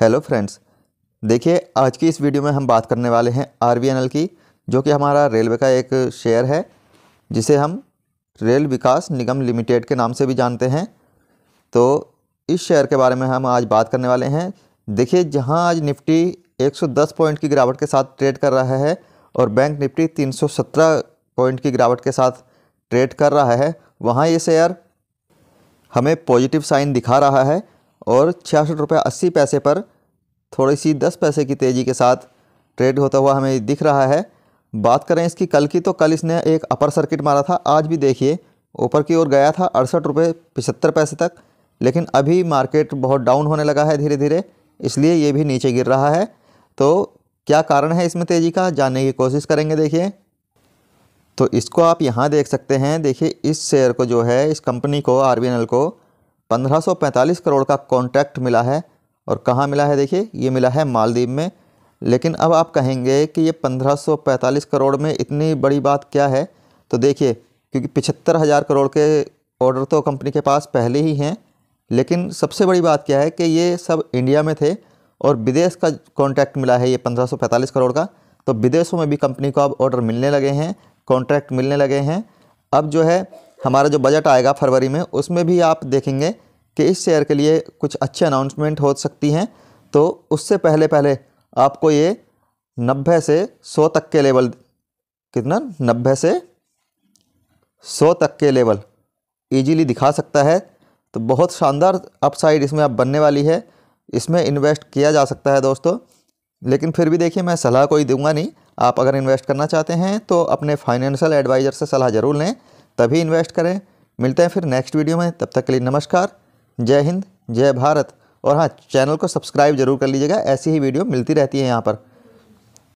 hello friends देखिए आज की इस वीडियो में हम बात करने वाले हैं आर की जो कि हमारा रेलवे का एक शेयर है जिसे हम रेल विकास निगम लिमिटेड के नाम से भी जानते हैं तो इस शेयर के बारे में हम आज बात करने वाले हैं देखिए जहां आज निफ्टी 110 पॉइंट की गिरावट के साथ ट्रेड कर रहा है और बैंक निफ्टी तीन पॉइंट की गिरावट के साथ ट्रेड कर रहा है वहाँ ये शेयर हमें पॉजिटिव साइन दिखा रहा है और छियासठ रुपये अस्सी पैसे पर थोड़ी सी दस पैसे की तेज़ी के साथ ट्रेड होता हुआ हमें दिख रहा है बात करें इसकी कल की तो कल इसने एक अपर सर्किट मारा था आज भी देखिए ऊपर की ओर गया था अड़सठ रुपये पचहत्तर पैसे तक लेकिन अभी मार्केट बहुत डाउन होने लगा है धीरे धीरे इसलिए ये भी नीचे गिर रहा है तो क्या कारण है इसमें तेज़ी का जानने की कोशिश करेंगे देखिए तो इसको आप यहाँ देख सकते हैं देखिए इस शेयर को जो है इस कंपनी को आर को 1545 करोड़ का कॉन्ट्रैक्ट मिला है और कहाँ मिला है देखिए ये मिला है मालदीव में लेकिन अब आप कहेंगे कि ये 1545 करोड़ में इतनी बड़ी बात क्या है तो देखिए क्योंकि पिछहत्तर हज़ार करोड़ के ऑर्डर तो कंपनी के पास पहले ही हैं लेकिन सबसे बड़ी बात क्या है कि ये सब इंडिया में थे और विदेश का कॉन्ट्रैक्ट मिला है ये 1545 करोड़ का तो विदेशों में भी कंपनी को अब ऑर्डर मिलने लगे हैं कॉन्ट्रैक्ट मिलने लगे हैं अब जो है हमारा जो बजट आएगा फरवरी में उसमें भी आप देखेंगे कि इस शेयर के लिए कुछ अच्छे अनाउंसमेंट हो सकती हैं तो उससे पहले पहले आपको ये नब्बे से सौ तक के लेवल कितना नब्बे से सौ तक के लेवल ईजीली दिखा सकता है तो बहुत शानदार अपसाइड इसमें अब बनने वाली है इसमें इन्वेस्ट किया जा सकता है दोस्तों लेकिन फिर भी देखिए मैं सलाह कोई दूंगा नहीं आप अगर इन्वेस्ट करना चाहते हैं तो अपने फाइनेंशियल एडवाइज़र से सलाह ज़रूर लें तभी इन्वेस्ट करें मिलते हैं फिर नेक्स्ट वीडियो में तब तक के लिए नमस्कार जय हिंद जय भारत और हाँ चैनल को सब्सक्राइब जरूर कर लीजिएगा ऐसी ही वीडियो मिलती रहती है यहाँ पर